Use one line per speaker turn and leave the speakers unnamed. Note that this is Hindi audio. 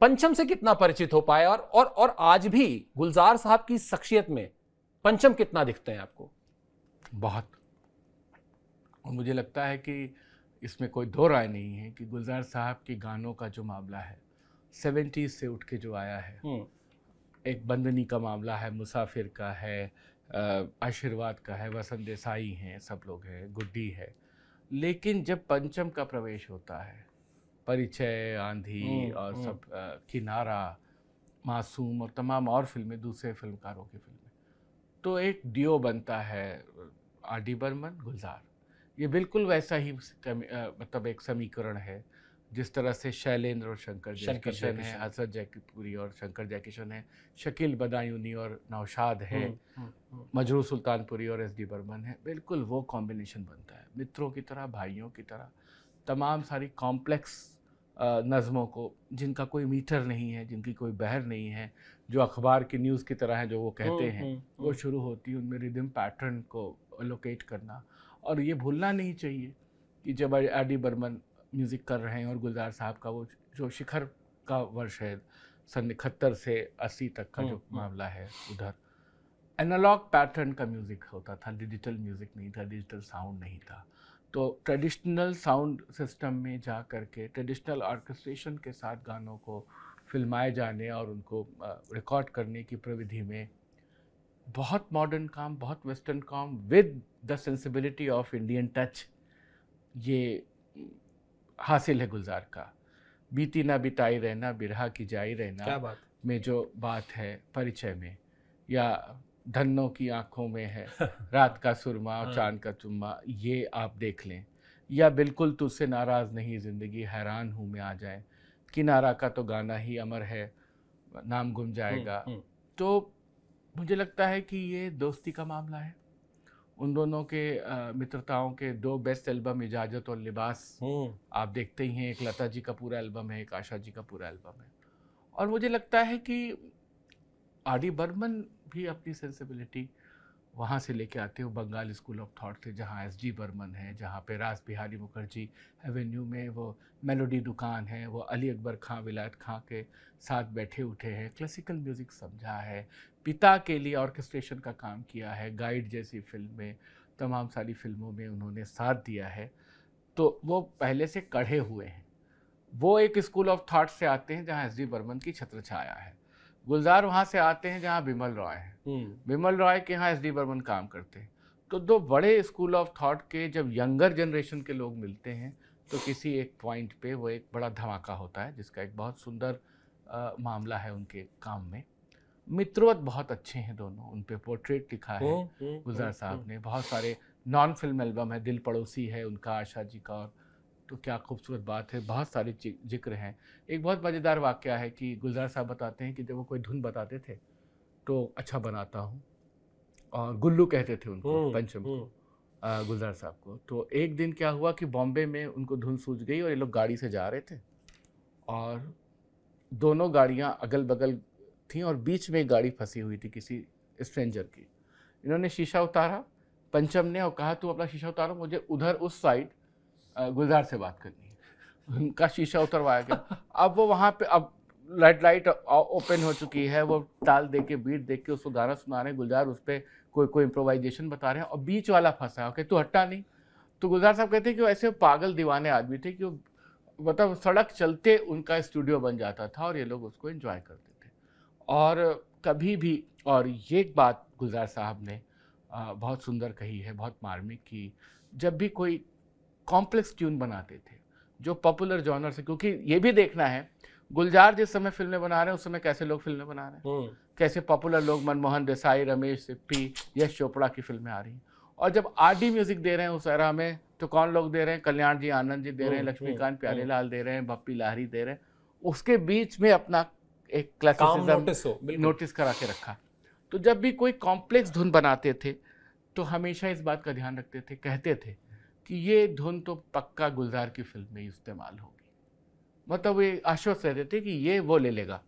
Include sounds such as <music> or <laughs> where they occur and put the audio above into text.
पंचम से कितना परिचित हो पाए और और और आज भी गुलजार साहब की शख्सियत में पंचम कितना दिखते हैं आपको बहुत और मुझे लगता है कि इसमें कोई दो राय नहीं है कि गुलजार साहब के गानों का जो मामला है सेवेंटीज से उठ के जो आया है हम्म। एक बंदनी का मामला है मुसाफिर का है आशीर्वाद का है वसंत देसाई हैं सब लोग हैं गुड्डी है लेकिन जब पंचम का प्रवेश होता है परिचय आंधी हम्म, और हम्म। सब किनारा मासूम और तमाम और फिल्में दूसरे फिल्मकारों की फिल्में तो एक डियो बनता है आर डी बर्मन गुलजार ये बिल्कुल वैसा ही मतलब एक समीकरण है जिस तरह से शैलेंद्र और शंकर जयकिशन है हसरत जयपुरी और शंकर जयकिशन है शकील बदायूनी और नौशाद है हम्म, मजरू सुल्तानपुरी और एस डी बर्मन है बिल्कुल वो कॉम्बिनेशन बनता है मित्रों की तरह भाइयों की तरह तमाम सारी कॉम्प्लेक्स नज़मों को जिनका कोई मीटर नहीं है जिनकी कोई बहर नहीं है जो अखबार की न्यूज़ की तरह है जो वो कहते हम्म, हैं हम्म, वो हम्म। शुरू होती है उनमें रिदम पैटर्न को लोकेट करना और ये भूलना नहीं चाहिए कि जब आर डी बर्मन म्यूज़िक कर रहे हैं और गुलजार साहब का वो जो शिखर का वर्ष है सन इकहत्तर से अस्सी तक का जो मामला है उधर एनालॉग पैटर्न का म्यूज़िक होता था डिजिटल म्यूज़िक नहीं था डिजिटल साउंड नहीं था तो ट्रेडिशनल साउंड सिस्टम में जा कर के ट्रेडिशनल ऑर्केस्ट्रेशन के साथ गानों को फिल्माए जाने और उनको रिकॉर्ड करने की प्रविधि में बहुत मॉडर्न काम बहुत वेस्टर्न काम with the sensibility of Indian touch ये हासिल है गुलजार का बीती ना बिताई रहना बिरहा की जाई रहना में जो बात है परिचय में या धन्नों की आंखों में है <laughs> रात का सुरमा और हाँ। चांद का चुम्मा ये आप देख लें या बिल्कुल तुझसे तो नाराज़ नहीं ज़िंदगी हैरान हूँ मैं आ जाए किनारा का तो गाना ही अमर है नाम गुम हम्म, जाएगा हम्म। तो मुझे लगता है कि ये दोस्ती का मामला है उन दोनों के मित्रताओं के दो बेस्ट एल्बम इजाजत और लिबास हम्म। आप देखते ही हैं एक लता जी का पूरा एल्बम है एक आशा जी का पूरा एल्बम है और मुझे लगता है कि आर डी बर्मन भी अपनी सेंसिबिलिटी वहाँ से लेके आते हो बंगाल स्कूल ऑफ थॉट से जहाँ एस जी बर्मन है जहाँ पे राज बिहारी मुखर्जी एवेन्यू में वो मेलोडी दुकान है वो अली अकबर खां विलायत खां के साथ बैठे उठे हैं क्लासिकल म्यूज़िक समझा है पिता के लिए ऑर्केस्ट्रेशन का काम किया है गाइड जैसी फिल्म में तमाम सारी फिल्मों में उन्होंने साथ दिया है तो वो पहले से कढ़े हुए हैं वो एक स्कूल ऑफ थाट से आते हैं जहाँ एस डी बर्मन की छत्र छाया है गुलजार वहाँ से आते हैं जहाँ बिमल रॉय है हम्म। बिमल रॉय के यहाँ एस डी बर्मन काम करते हैं तो दो बड़े स्कूल ऑफ थॉट के जब यंगर जनरेशन के लोग मिलते हैं तो किसी एक पॉइंट पे वो एक बड़ा धमाका होता है जिसका एक बहुत सुंदर आ, मामला है उनके काम में मित्रवत बहुत अच्छे हैं दोनों उन पर पोर्ट्रेट लिखा है हम्म, हम्म, गुलजार साहब ने बहुत सारे नॉन फिल्म एल्बम है दिल पड़ोसी है उनका आशा जी का और तो क्या खूबसूरत बात है बहुत सारे जिक्र हैं एक बहुत मज़ेदार वाक्य है कि गुलजार साहब बताते हैं कि जब वो कोई धुन बताते थे तो अच्छा बनाता हूँ और गुल्लू कहते थे उनको हम्म, पंचम को हम्म। गुलजार साहब को तो एक दिन क्या हुआ कि बॉम्बे में उनको धुन सूझ गई और ये लोग गाड़ी से जा रहे थे और दोनों गाड़ियाँ अगल बगल थी और बीच में गाड़ी फंसी हुई थी किसी स्ट्रेंजर की इन्होंने शीशा उतारा पंचम ने और कहा तू अपना शीशा उतारो मुझे उधर उस साइड गुलजार से बात करनी है उनका शीशा उतरवाया गया अब वो वहाँ पे अब लाइट लाइट ओपन हो चुकी है वो ताल दे के बीट दे के उसको गाना सुना रहे हैं गुलजार उस पर कोई कोई इम्प्रोवाइजेशन बता रहे हैं और बीच वाला फंसा है ओके तू हट्टा नहीं तो गुलजार साहब कहते हैं कि ऐसे पागल दीवाने आदमी थे कि वो मतलब सड़क चलते उनका स्टूडियो बन जाता था और ये लोग उसको इन्जॉय करते थे और कभी भी और ये एक बात गुलजार साहब ने बहुत सुंदर कही है बहुत मार्मिक की जब भी कोई कॉम्प्लेक्स ट्यून बनाते थे जो पॉपुलर जॉनर से क्योंकि ये भी देखना है गुलजार जिस समय फिल्में बना रहे हैं उस समय कैसे लोग फिल्में बना रहे हैं हम्म। कैसे पॉपुलर लोग मनमोहन देसाई रमेश सिप्पी यश चोपड़ा की फिल्में आ रही हैं और जब डी म्यूजिक दे रहे हैं उस एरा में तो कौन लोग दे रहे हैं कल्याण जी आनंद जी दे रहे हैं हम्म, लक्ष्मीकांत हम्म, लाल दे रहे हैं बप्पी लाहरी दे रहे हैं उसके बीच में अपना एक क्लासिसिज्म नोटिस करा के रखा तो जब भी कोई कॉम्प्लेक्स धुन बनाते थे तो हमेशा इस बात का ध्यान रखते थे कहते थे कि ये धुन तो पक्का गुलजार की फिल्म में इस्तेमाल होगी मतलब वे आश्वस्त रहते थे कि ये वो ले लेगा